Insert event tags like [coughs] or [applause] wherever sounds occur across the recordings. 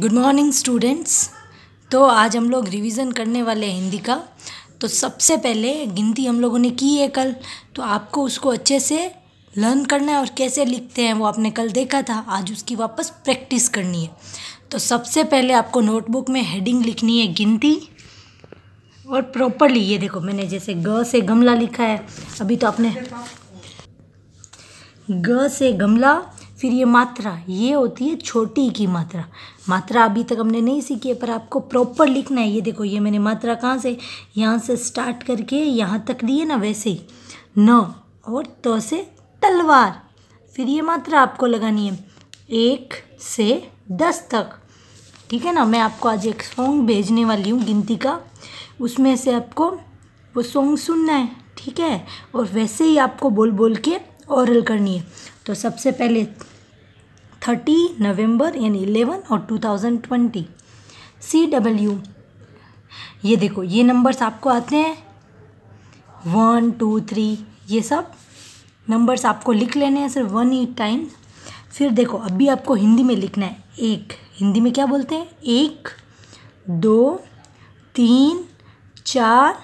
good morning students तो आज हम लोग रिवीजन करने वाले हैं हिंदी का तो सबसे पहले गिनती हम लोगों ने की है कल तो आपको उसको अच्छे से लर्न करना है और कैसे लिखते हैं वो आपने कल देखा था आज उसकी वापस प्रैक्टिस करनी है तो सबसे पहले आपको नोटबुक में हेडिंग लिखनी है गिनती और प्रॉपरली ये देखो मैंने जैसे ग से गमला लिखा है अभी तो आपने ग से गमला फिर ये मात्रा ये होती है छोटी की मात्रा मात्रा अभी तक हमने नहीं सीखी है पर आपको प्रॉपर लिखना है ये देखो ये मैंने मात्रा कहाँ से यहाँ से स्टार्ट करके यहाँ तक दिए है ना वैसे ही न और तो से तलवार फिर ये मात्रा आपको लगानी है एक से दस तक ठीक है ना मैं आपको आज एक सॉन्ग भेजने वाली हूँ गिनती का उसमें से आपको वो सॉन्ग सुनना है ठीक है और वैसे ही आपको बोल बोल के ओरल करनी है तो सबसे पहले थर्टी नवंबर यानी इलेवन और two thousand twenty C W ये देखो ये नंबर्स आपको आते हैं वन टू थ्री ये सब नंबर्स आपको लिख लेने हैं सिर्फ वन ही टाइम फिर देखो अभी आपको हिंदी में लिखना है एक हिंदी में क्या बोलते हैं एक दो तीन चार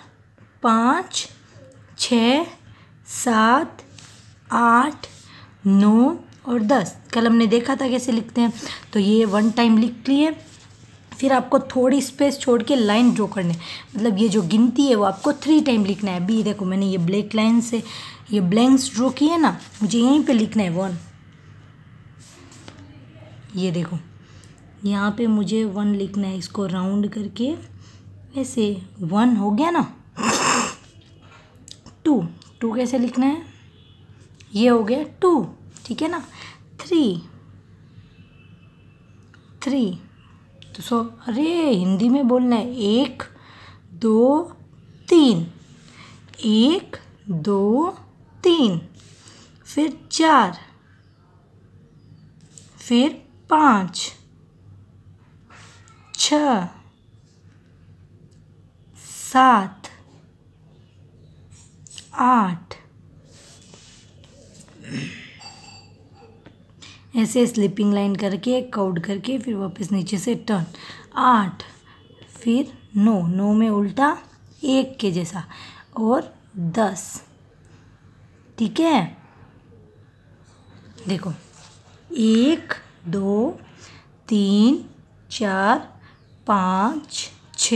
पाँच छ सात आठ नौ और दस कल हमने देखा था कैसे लिखते हैं तो ये वन टाइम लिख लिए फिर आपको थोड़ी स्पेस छोड़ के लाइन ड्रॉ करने मतलब ये जो गिनती है वो आपको थ्री टाइम लिखना है अभी देखो मैंने ये ब्लैक लाइन से ये ब्लैंक्स ड्रॉ किए ना मुझे यहीं पे लिखना है वन ये देखो यहाँ पे मुझे वन लिखना है इसको राउंड करके ऐसे वन हो गया ना टू [coughs] टू कैसे लिखना है ये हो गया टू ठीक है ना थ्री थ्री तो सो अरे हिंदी में बोलना है एक दो तीन एक दो तीन फिर चार फिर पाँच छ सात आठ ऐसे स्लिपिंग लाइन करके काउट करके फिर वापस नीचे से टर्न आठ फिर नौ नौ में उल्टा एक के जैसा और दस ठीक है देखो एक दो तीन चार पाँच छ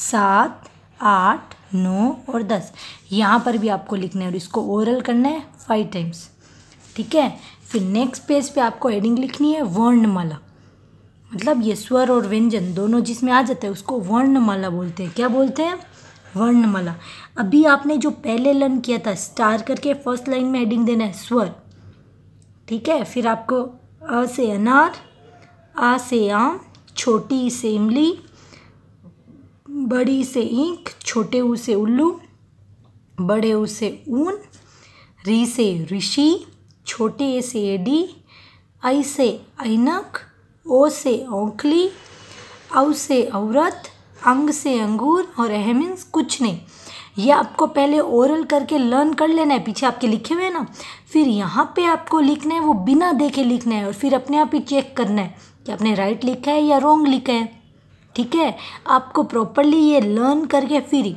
सात आठ नौ और दस यहाँ पर भी आपको लिखना है और इसको ओरल करना है फाइव टाइम्स ठीक है फिर नेक्स्ट पेज पे आपको हेडिंग लिखनी है वर्णमाला मतलब ये स्वर और व्यंजन दोनों जिसमें आ जाते हैं उसको वर्णमाला बोलते हैं क्या बोलते हैं वर्णमाला अभी आपने जो पहले लर्न किया था स्टार करके फर्स्ट लाइन में हेडिंग देना है स्वर ठीक है फिर आपको अ से अनार आ से आम छोटी से इमली बड़ी से इंक छोटे ऊ से उल्लू बड़े ऊ से ऊन री से ऋषि छोटे से एडी आई से ऐनक ओ से ओंखली औ से औरत अंग से अंगूर और अह मीन्स कुछ नहीं ये आपको पहले ओरल करके लर्न कर लेना है पीछे आपके लिखे हुए हैं ना फिर यहाँ पे आपको लिखना है वो बिना देखे लिखना है और फिर अपने आप ही चेक करना है कि आपने राइट लिखा है या रॉन्ग लिखा है ठीक है आपको प्रॉपरली ये लर्न करके फिर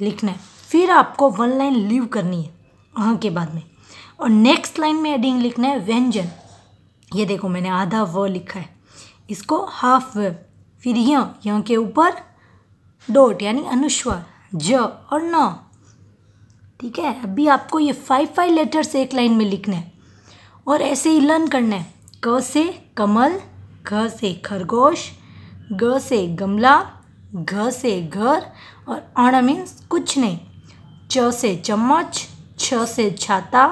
लिखना है फिर आपको वन लाइन लीव करनी है वहाँ के बाद में और नेक्स्ट लाइन में एडिंग लिखना है व्यंजन ये देखो मैंने आधा व लिखा है इसको हाफ व फिर य य के ऊपर डोट यानी अनुस्वर ज और न ठीक है अभी आपको ये फाइव फाइव लेटर्स एक लाइन में लिखने है और ऐसे ही लर्न करना है क से कमल घ से खरगोश ग से गमला घ से घर और अण मीन्स कुछ नहीं च से चम्मच छ से छाता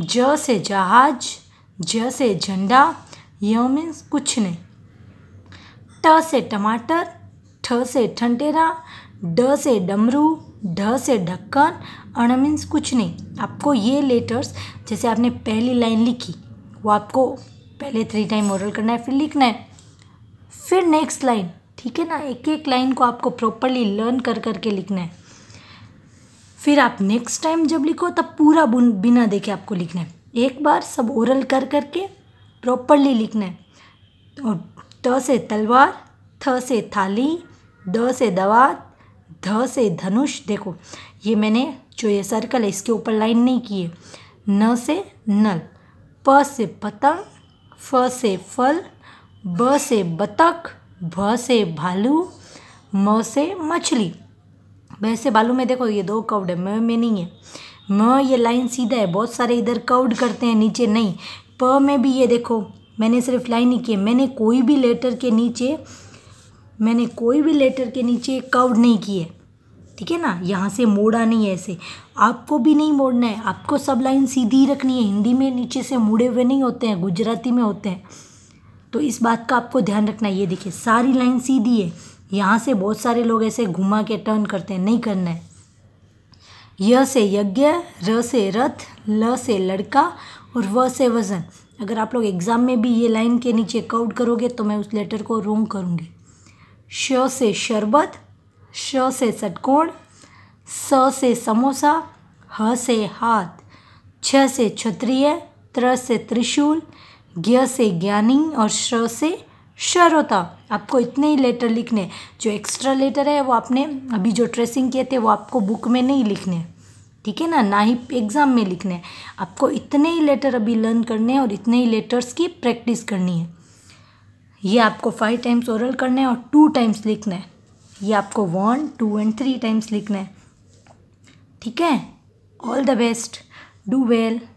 ज से जहाज ज से झंडा य मीन्स कुछ नहीं ट से टमाटर ठ से ठंडेरा ड से डमरू ढ से ढक्कन अण मीन्स कुछ नहीं आपको ये लेटर्स जैसे आपने पहली लाइन लिखी वो आपको पहले थ्री टाइम ओरल करना है फिर लिखना है फिर नेक्स्ट लाइन ठीक है ना एक एक लाइन को आपको प्रॉपरली लर्न कर करके लिखना है फिर आप नेक्स्ट टाइम जब लिखो तब पूरा बिना देखे आपको लिखना है एक बार सब ओरल कर करके प्रॉपरली लिखना है और तो त से तलवार थ से थाली द से दवा ध से धनुष देखो ये मैंने जो ये सर्कल है इसके ऊपर लाइन नहीं की है न से नल प से पतंग फ से फल ब से बतख भ से भालू म से मछली वैसे बालू में देखो ये दो कवड है म में नहीं है म ये लाइन सीधा है बहुत सारे इधर कवड करते हैं नीचे नहीं प में भी ये देखो मैंने सिर्फ लाइन ही किए मैंने कोई भी लेटर के नीचे मैंने कोई भी लेटर के नीचे कवड नहीं किए ठीक है ना यहाँ से मोड़ा नहीं है ऐसे आपको भी नहीं मोड़ना है आपको सब लाइन सीधी रखनी है हिंदी में नीचे से मुड़े हुए नहीं होते हैं गुजराती में होते हैं तो इस बात का आपको ध्यान रखना है ये देखिए सारी लाइन सीधी है यहाँ से बहुत सारे लोग ऐसे घुमा के टर्न करते हैं नहीं करना है य से यज्ञ र से रथ ल से लड़का और व से वज़न अगर आप लोग एग्ज़ाम में भी ये लाइन के नीचे काउट करोगे तो मैं उस लेटर को रोंग करूँगी श से शरबत श से षटकोण स से समोसा ह से हाथ छ से क्षत्रिय त्र से त्रिशूल ज्ञ से ज्ञानी और श से श्योर होता आपको इतने ही लेटर लिखने जो एक्स्ट्रा लेटर है वो आपने अभी जो ट्रेसिंग किए थे वो आपको बुक में नहीं लिखने ठीक है ना ना ही एग्ज़ाम में लिखने आपको इतने ही लेटर अभी लर्न करने हैं और इतने ही लेटर्स की प्रैक्टिस करनी है ये आपको फाइव टाइम्स ओरल करने हैं और टू टाइम्स लिखना है ये आपको one two and three times लिखना है ठीक है all the best do well